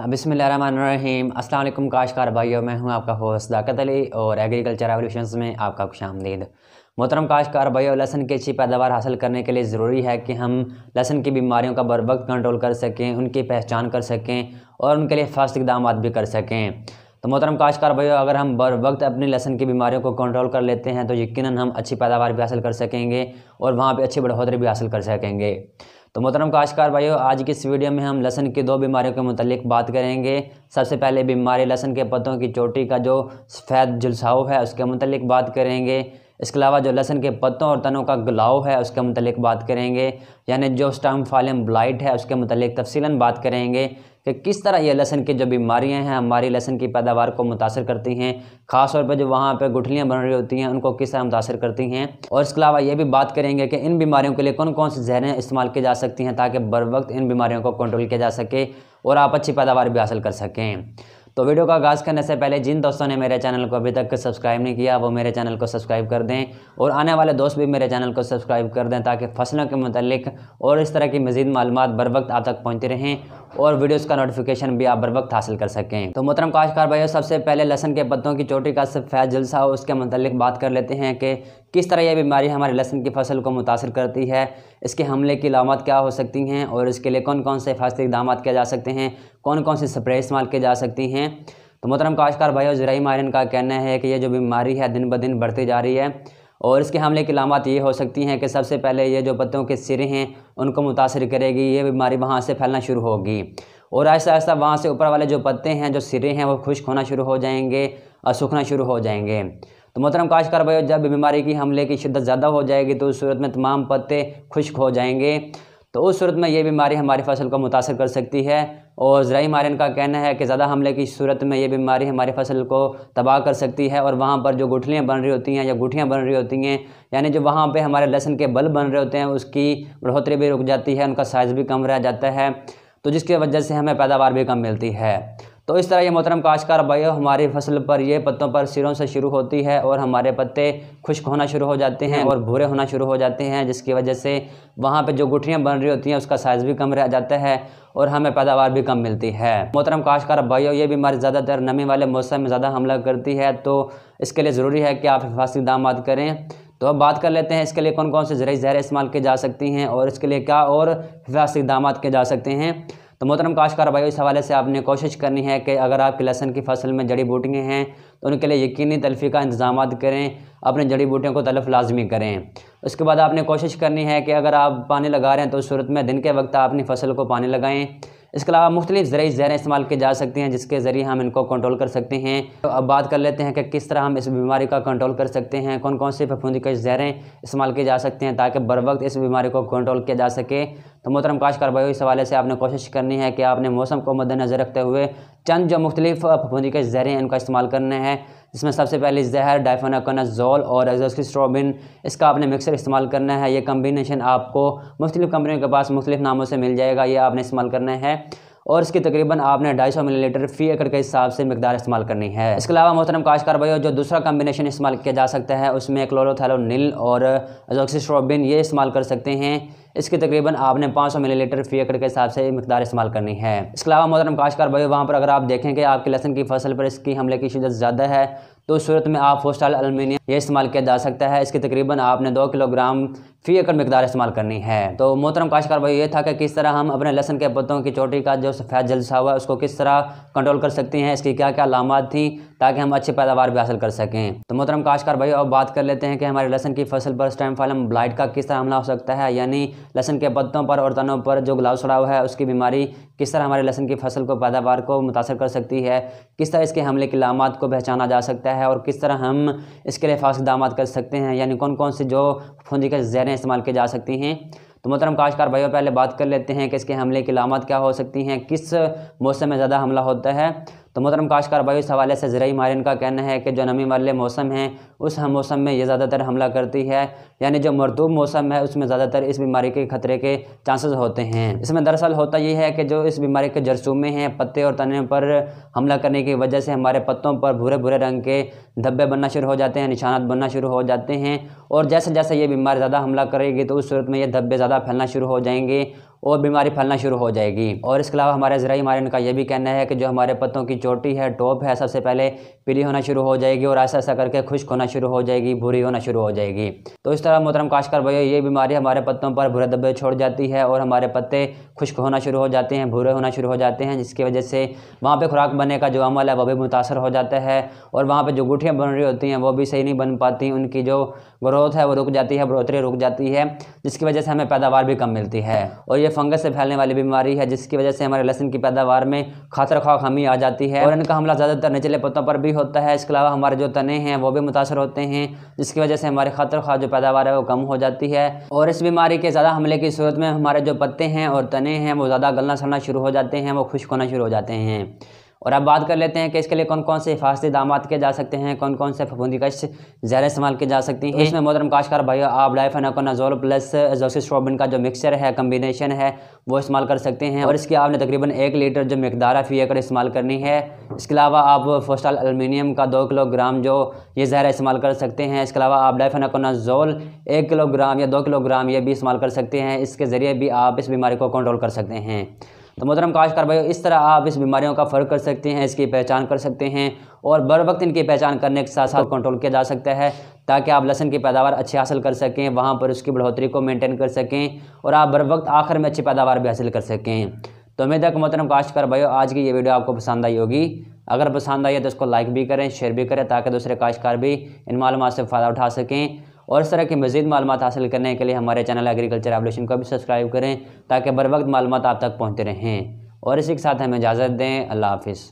हाँ, बिसमीम अल्लाम काशकार भाइयों मैं हूं आपका होस्ट दाकत अली और एग्रीकल्चर एवोल्यूशन में आपका खुश आमदीद मोहतरम काशकार भाइयों लहसन की अच्छी पैदावार हासिल करने के लिए ज़रूरी है कि हम लहसन की बीमारियों का बर वक्त कंट्रोल कर सकें उनकी पहचान कर सकें और उनके लिए फास्ट इकदाम भी कर सकें तो मोहतरम काशकार भाइयों अगर हम बर वक्त अपनी लहसन की बीमारियों को कंट्रोल कर लेते हैं तो यकीन हम अच्छी पैदावार भी हासिल कर सकेंगे और वहाँ पर अच्छी बढ़ोतरी भी हासिल कर सकेंगे तो मोहतरम काशकार भाइयों आज की इस वीडियो में हम लहसन की दो बीमारियों के मतलब बात करेंगे सबसे पहले बीमारी लहसन के पत्तों की चोटी का जो सफ़ेद जुलसाव है उसके मतलब बात करेंगे इसके अलावा जो लहसन के पत्तों और तनों का गलाव है उसके मतलब बात करेंगे यानी जो स्टम फालम ब्लाइट है उसके मतलब तफसीला बात करेंगे कि किस तरह ये लहसन की जो बीमारियाँ हैं हमारी लहसन की पैदावार को मुतासर करती हैं ख़ास तौर पर जो वहाँ पर गुठलियाँ बन रही होती हैं उनको किस तरह मुतासर करती हैं और इसके अलावा ये भी बात करेंगे कि इन बीमारियों के लिए कौन कौन सी जहरें इस्तेमाल की जा सकती हैं ताकि बर वक्त इन बीमारियों को कंट्रोल किया जा सके और आप अच्छी पैदावार भी हासिल कर सकें तो वीडियो का आगाज़ करने से पहले जिन दोस्तों ने मेरे चैनल को अभी तक सब्सक्राइब नहीं किया वो मेरे चैनल को सब्सक्राइब कर दें और आने वाले दोस्त भी मेरे चैनल को सब्सक्राइब कर दें ताकि फसलों के मतलब और इस तरह की मज़ीद मालूम बर वक्त आप तक पहुँचती रहें और वीडियोस का नोटिफिकेशन भी आप बर वक्त हासिल कर सकें तो मोहतरम काशकार भाई सबसे पहले लहसन के पत्तों की चोटी का सफ़ेद जलसा और उसके मतलब बात कर लेते हैं कि किस तरह यह बीमारी हमारे लहसन की फसल को मुतासर करती है इसके हमले की लामत क्या हो सकती हैं और इसके लिए कौन कौन से हिफाजती इकदाम किए जा सकते हैं कौन कौन से स्प्रे इस्तेमाल किए जा सकती हैं तो मोहतरम काशकार भाई और ज़रा मारिन का कहना है कि यह जो बीमारी है दिन ब दिन बढ़ती जा रही है और इसके हमले की लामत ये हो सकती हैं कि सबसे पहले ये जो पत्तों के सिरे हैं उनको मुतासर करेगी ये बीमारी वहाँ से फैलना शुरू होगी और आहिस्ता आहिस्ता वहाँ से ऊपर वाले जो पत्ते हैं जो सिरे हैं वो खुश्क होना शुरू हो जाएंगे और सूखना शुरू हो जाएंगे तो मोहतरम काशकार भाई जब बीमारी की हमले की शिद्दत ज़्यादा हो जाएगी तो उस सूरत में तमाम पत्ते खुश्क हो जाएंगे तो उस सूरत में ये बीमारी हमारी फसल को मुतासर कर सकती है और ज़राई माहिन का कहना है कि ज़्यादा हमले की सूरत में ये बीमारी हमारी फसल को तबाह कर सकती है और वहाँ पर जो गुठलियाँ बन रही होती हैं या गुठियाँ बन रही होती हैं यानी जो वहाँ पर हमारे लहसन के बल बन रहे होते हैं उसकी बढ़ोतरी भी रुक जाती है उनका साइज़ भी कम रह जाता है तो जिसकी वजह से हमें पैदावार भी कम मिलती है तो इस तरह ये मोहतरम काशकार बायो हमारी फसल पर ये पत्तों पर सिरों से शुरू होती है और हमारे पत्ते खुश्क होना शुरू हो जाते हैं और भूरे होना शुरू हो जाते हैं जिसकी वजह से वहाँ पर जो गुठियाँ बन रही होती हैं उसका साइज़ भी कम रह जाता है और हमें पैदावार भी कम मिलती है मोहतरम काशकार बायो ये बीमारी ज़्यादातर नमी वाले मौसम में ज़्यादा हमला करती है तो इसके लिए ज़रूरी है कि आप हिफाजती दामाद करें तो अब बात कर लेते हैं इसके लिए कौन कौन से ज़रिए ज़हर इस्तेमाल किए जा सकती हैं और इसके लिए क्या और हिफाजती इकदाम किए जा सकते हैं तो मोहतरम काशकार भाई इस हवाले से आपने कोशिश करनी है कि अगर आपकी लहसन की फसल में जड़ी बूटियाँ हैं तो उनके लिए यकीनी तलफी का इंतजाम करें अपने जड़ी बूटियों को तलफ लाजमी करें उसके बाद आपने कोशिश करनी है कि अगर आप पानी लगा रहे हैं तो उस सूरत में दिन के वक्त अपनी फसल को पानी लगाएँ इसके अलावा मुख्तलिफ ज़रिए जहरें इस्तेमाल की जा सकती हैं जिसके ज़रिए हम इनको कंट्रोल कर सकते हैं तो अब बात कर लेते हैं कि किस तरह हम इस बीमारी का कंट्रोल कर सकते हैं कौन कौन से फफूंदी के जहरें इस्तेमाल की जा सकती हैं ताकि बर वक्त इस बीमारी को कंट्रोल किया जा सके तो मोहतरम काश कार्रवाई इस हवाले से आपने कोशिश करनी है कि आपने मौसम को मद्देनज़र रखते हुए चंद जो मुख्तलिफ फफूंदी के जहरें हैं उनका इस्तेमाल करने हैं जिसमें सबसे पहले जहर जोल और स्ट्रॉबिन इसका आपने मिक्सर इस्तेमाल करना है ये कम्बिनेशन आपको मुख्तलिफ कंपनियों के पास मुख्तलिफ नामों से मिल जाएगा ये आपने इस्तेमाल करना है और इसकी तकरीबन आपने ढाई सौ मिलीलीटर फी एकड़ के हिसाब से मकदार इस्तेमाल करनी है इसके अलावा मोहतरम काश कार्बाइयो जो दूसरा कम्बिनेशन इस्तेमाल किया जा सकता है उसमें क्लोरोथैलोनिल और एजोक्सीस्ट्रोबिन ये इस्तेमाल कर सकते हैं इसकी तकरीबन आपने पाँच सौ मिलीलीटर फी एकड़ के हिसाब से मकदार इस्तेमाल करनी है इसके अलावा मोहरम काशकार भाई वहाँ पर अगर आप देखें कि आपकी लहसन की फसल पर इसकी हमले की शिदत ज़्यादा है तो उस सूरत में आप फोस्टाल अलमिनियम ये इस्तेमाल किया जा सकता है इसकी तकरीबन आपने दो किलोग्राम फी एकड़ मकदार इस्तेमाल करनी है तो मोहतरम काशकार भाई ये था कि किस तरह हम अपने लहसन के पत्तों की चोटी का जो सफ़ेद जलसा हुआ है उसको किस तरह कंट्रोल कर सकते हैं इसकी क्या क्या अलामत थी ताकि हम अच्छी पैदावार भी हासिल कर सकें तो मोहतरम काशकार भाई अब बात कर लेते हैं कि हमारे लहसन की फसल पर स्टैम फालम ब्लाइट का किस तरह हमला हो सकता है यानी लहसन के पत्तों पर और तनों पर जो गुलाब सड़ा हुआ है उसकी बीमारी किस तरह हमारे लहसन की फसल को पैदावार को मुतासर कर सकती है किस तरह इसके हमले की लामत को पहचाना जा सकता है और किस तरह हम इसके लिए फास्ट इकदाम कर सकते हैं यानी कौन कौन सी जो फूंजी के जहरें इस्तेमाल की जा सकती हैं तो मोहतरम काशकार भाइयों पहले बात कर लेते हैं कि इसके हमले की लामत क्या हो सकती हैं किस मौसम में ज़्यादा हमला होता है तो मोहतरम काशकार भाई इस हवाले से ज़रिए माहरीन का कहना है कि जो नमी वाले मौसम हैं उस मौसम में ये ज़्यादातर हमला करती है यानी जो मरतूब मौसम है उसमें ज़्यादातर इस बीमारी के खतरे के चांसेस होते हैं इसमें दरअसल होता यह है कि जो इस बीमारी के जरसूमे हैं पत्ते और तने पर हमला करने की वजह से हमारे पत्तों पर भूरे भूरे रंग के धब्बे बनना शुरू हो जाते हैं निशानात बनना शुरू हो जाते हैं और जैसे जैसे ये बीमारी ज़्यादा हमला करेगी तो उस सूरत में ये धब्बे ज़्यादा फैलना शुरू हो जाएंगे और बीमारी फैलना शुरू हो जाएगी और इसके अलावा हमारे ज़रा माहिन का यह भी कहना है कि जो हमारे पत्तों की चोटी है टॉप है सबसे पहले पीली होना शुरू हो जाएगी और ऐसा ऐसा करके खुश्क होना शुरू हो जाएगी भूरी होना शुरू हो जाएगी तो इस तरह मोहतरम काशकर भैया ये बीमारी हमारे पत्तों पर भूरे दब्बे छोड़ जाती है और हमारे पत्ते खुश्क होना शुरू हो जाते हैं भूरे होना शुरू हो जाते हैं जिसकी वजह से वहाँ पर खुराक बनने का जो अमल है वह भी मुतासर हो जाता है और वहाँ पर जो गुठियाँ बन रही होती हैं वो भी सही नहीं बन पाती उनकी जो ग्रोथ है वो रुक जाती है बढ़ोतरी रुक जाती है जिसकी वजह से हमें पैदावार भी कम मिलती है और ये ये फंगस से फैलने वाली बीमारी है जिसकी वजह से हमारे लहसुन की पैदावार में खातर खा कमी आ जाती है और इनका हमला ज़्यादातर निचले पत्तों पर भी होता है इसके अलावा हमारे जो तने हैं वो भी मुतासर होते हैं जिसकी वजह से हमारे खातर खा जो पैदावार है वो कम हो जाती है और इस बीमारी के ज़्यादा हमले की सूरत में हमारे जो पत्ते हैं और तने हैं वो ज़्यादा गलना सड़ना शुरू हो जाते हैं वो खुश्क होना शुरू हो जाते हैं और अब बात कर लेते हैं कि इसके लिए कौन कौन से हिफाजती दाम किए जा सकते हैं कौन कौन से फफूंदी कश ज़हर इस्तेमाल किए जा सकती हैं इसमें मोहरम काशकार भाई आप जोल प्लस जोसिस्ट्रोबिन का जो मिक्सचर है कम्बिनेशन है वो इस्तेमाल कर सकते हैं और इसकी आपने तकरीबन एक लीटर जो मकदार है फी एकड़ इस्तेमाल करनी है इसके अलावा आप फोस्टाल अलमिनियम का दो किलोग्राम जो ये ज़हरा इस्तेमाल कर सकते हैं इसके अलावा आप डाइफेनाकोनाजोल एक किलोग्राम या दो किलोग्राम ये भी इस्तेमाल कर सकते हैं इसके ज़रिए भी आप इस बीमारी को कंट्रोल कर सकते हैं तो मोहतरम काश भाई इस तरह आप इस बीमारियों का फ़र्क कर सकते हैं इसकी पहचान कर सकते हैं और बर वक्त इनकी पहचान करने के साथ साथ कंट्रोल किया जा सकता है ताकि आप लहसन की पैदावार अच्छी हासिल कर सकें वहाँ पर उसकी बढ़ोतरी को मेनटेन कर सकें और आप बर वक्त आखिर में अच्छी पैदावार भी हासिल कर सकें तो उम्मीद है कि मोहतरम काश भाई आज की ये वीडियो आपको पसंद आई होगी अगर पसंद आई है तो इसको लाइक भी करें शेयर भी करें ताकि दूसरे काशकार भी इन मालूम से फ़ायदा उठा सकें और इस तरह की मज़ीद मालूम हासिल करने के लिए हमारे चैनल एग्रीकल्चर एवोल्यूशन को भी सब्सक्राइब करें ताकि बर वक्त मालूम आप तक पहुँचते रहें और इसी के साथ हमें इजाज़त दें अल्लाह हाफिज़